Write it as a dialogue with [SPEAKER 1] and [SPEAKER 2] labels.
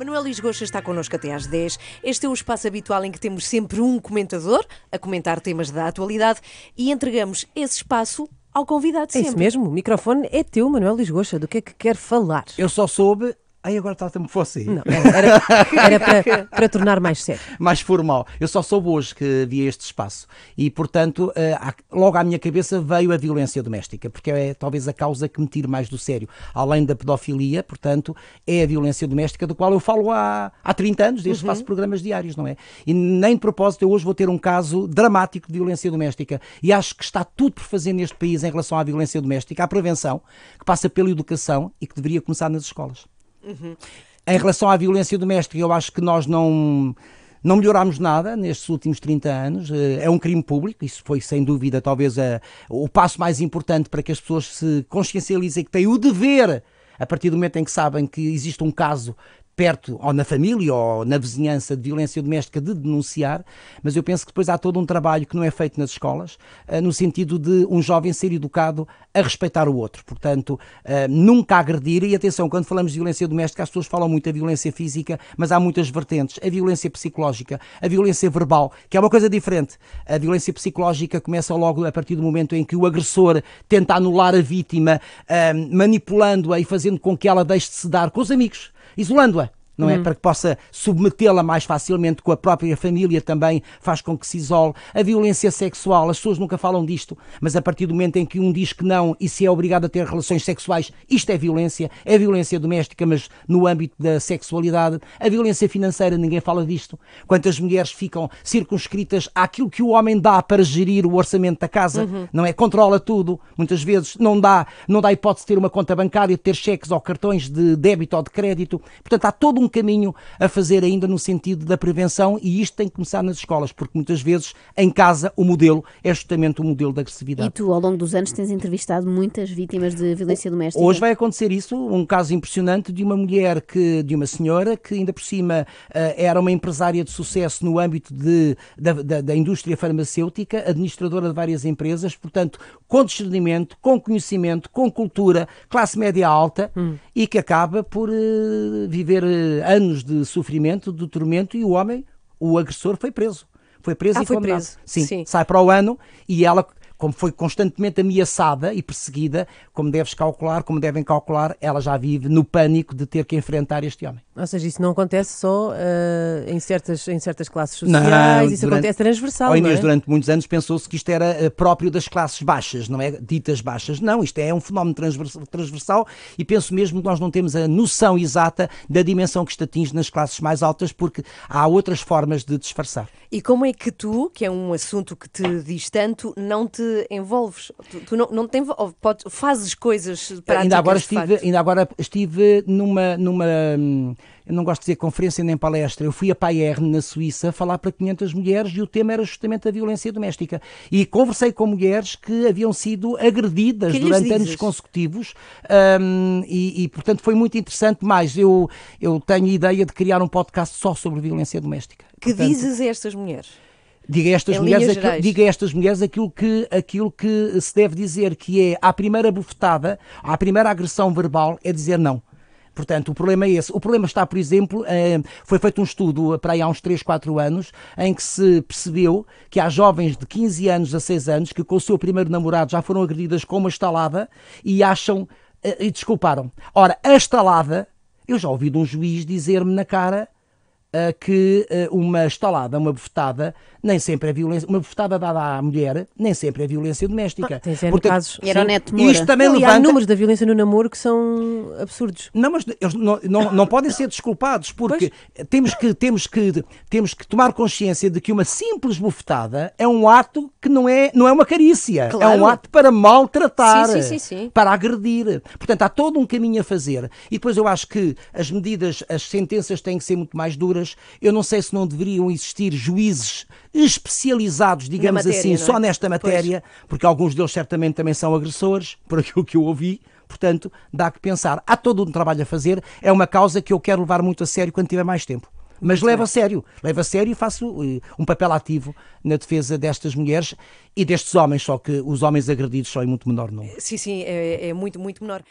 [SPEAKER 1] Manuel Luís está connosco até às 10. Este é o espaço habitual em que temos sempre um comentador a comentar temas da atualidade e entregamos esse espaço ao convidado sempre. É isso mesmo, o microfone é teu, Manuel Luís Do que é que quer falar? Eu só soube Aí agora trata-me você. Não, era, era para, para, tornar mais sério. Mais formal. Eu só soube hoje que havia este espaço. E, portanto, eh, logo à minha cabeça veio a violência doméstica, porque é talvez a causa que me tire mais do sério. Além da pedofilia, portanto, é a violência doméstica, do qual eu falo há, há 30 anos, desde uhum. faço programas diários, não é? E nem de propósito, eu hoje vou ter um caso dramático de violência doméstica. E acho que está tudo por fazer neste país em relação à violência doméstica, à prevenção, que passa pela educação e que deveria começar nas escolas. Uhum. Em relação à violência doméstica, eu acho que nós não não melhorámos nada nestes últimos 30 anos. Eh, é um crime público, isso foi sem dúvida talvez a, eh, o passo mais importante para que as pessoas se consciencializem que têm o dever. A partir do momento em que sabem que existe um caso perto, ou na família, ou na vizinhança de violência doméstica, de denunciar, mas eu penso que depois há todo um trabalho que não é feito nas escolas, eh, no sentido de um jovem ser educado a respeitar o outro. Portanto, eh, nunca agredir. E atenção, quando falamos de violência doméstica, as pessoas falam muito da violência física, mas há muitas vertentes. A violência psicológica, a violência verbal, que é uma coisa diferente. A violência psicológica começa logo a partir do momento em que o agressor tenta anular a vítima, eh, manipulando-a e fazendo com que ela deixe de se dar com os amigos isolando-a não é? hum. é? Para que possa submetê-la mais facilmente com a própria família também, faz com que se isole. A violência sexual, as pessoas nunca falam disto, mas a partir do momento em que um diz que não e se é obrigado a ter relações sexuais, isto é violência, é violência doméstica, mas no âmbito da sexualidade. A violência financeira, ninguém fala disto. Quantas mulheres ficam circunscritas àquilo que o homem dá para gerir o orçamento da casa, uhum. não é? Controla tudo, muitas vezes não dá, não dá hipótese de ter uma conta bancária, de ter cheques ou cartões de débito ou de crédito. Portanto, há todo um caminho a fazer ainda no sentido da prevenção e isto tem que começar nas escolas, porque muitas vezes em casa o modelo é justamente o modelo da agressividade. E tu, ao longo dos anos, tens entrevistado muitas vítimas de violência doméstica. Hoje vai acontecer isso, um caso impressionante de uma mulher que, de uma senhora que ainda por cima eh, era uma empresária de sucesso no âmbito de, da, da, da indústria farmacêutica, administradora de várias empresas, portanto, com discernimento, com conhecimento, com cultura, classe média alta hum. e que acaba por uh, viver uh, anos de sofrimento, de tormento, e o homem, o agressor, foi preso. Foi preso ah, e foi condenado. Preso. Sim, Sim, sai para o ano e ela como foi constantemente ameaçada e perseguida, como deves calcular, como devem calcular, ela já vive no pânico de ter que enfrentar este homem. Ou seja, isso não acontece só uh, em, certas, em certas classes sociais, não, isso durante, acontece transversal. Oh, Inês, é? durante muitos anos pensou-se que isto era eh, próprio das classes baixas, não é? Ditas baixas. Não, isto é um fenómeno transversal, transversal e penso mesmo que nós não temos a noção exata da dimensão que isto atinge nas classes mais altas, porque há outras formas de disfarçar. E como é que tu, que é um assunto que te diz tanto, não te envolves, tu, tu não, não te envolves, podes, fazes coisas para ainda agora estive Ainda agora estive numa, numa, hum, eu não gosto de dizer conferência nem palestra, eu fui a Payerne, na Suíça, falar para 500 mulheres e o tema era justamente a violência doméstica. E conversei com mulheres que haviam sido agredidas durante anos consecutivos um, e, e, portanto, foi muito interessante. Mais, eu, eu tenho a ideia de criar um podcast só sobre violência doméstica. Que portanto, dizes a estas mulheres? Diga a estas, é mulheres, aquilo, diga estas mulheres aquilo que, aquilo que se deve dizer, que é à primeira bufetada, à primeira agressão verbal, é dizer não. Portanto, o problema é esse. O problema está, por exemplo, eh, foi feito um estudo para aí há uns 3, 4 anos, em que se percebeu que há jovens de 15 anos a 6 anos que com o seu primeiro namorado já foram agredidas com uma estalada e acham eh, e desculparam. Ora, a estalada, eu já ouvi de um juiz dizer-me na cara que eh, uma estalada, uma bofetada, nem sempre é violência. Uma bofetada dada à mulher, nem sempre é violência doméstica. Ah, tem zero casos. era o Neto Isto também não, levanta... Há números da violência no namoro que são absurdos. Não, mas eles não, não, não podem ser desculpados, porque temos que, temos, que, temos que tomar consciência de que uma simples bofetada é um ato que não é, não é uma carícia. Claro. É um ato para maltratar, sim, sim, sim, para agredir. Portanto, há todo um caminho a fazer. E depois eu acho que as medidas, as sentenças têm que ser muito mais duras eu não sei se não deveriam existir juízes especializados, digamos matéria, assim, é? só nesta matéria, pois. porque alguns deles certamente também são agressores, por aquilo que eu ouvi. Portanto, dá que pensar. Há todo um trabalho a fazer. É uma causa que eu quero levar muito a sério quando tiver mais tempo mas leva a sério, leva a sério e faço eh, um papel ativo na defesa destas mulheres e destes homens, só que os homens agredidos são em muito menor número. Sim, sim, é, é muito, muito menor.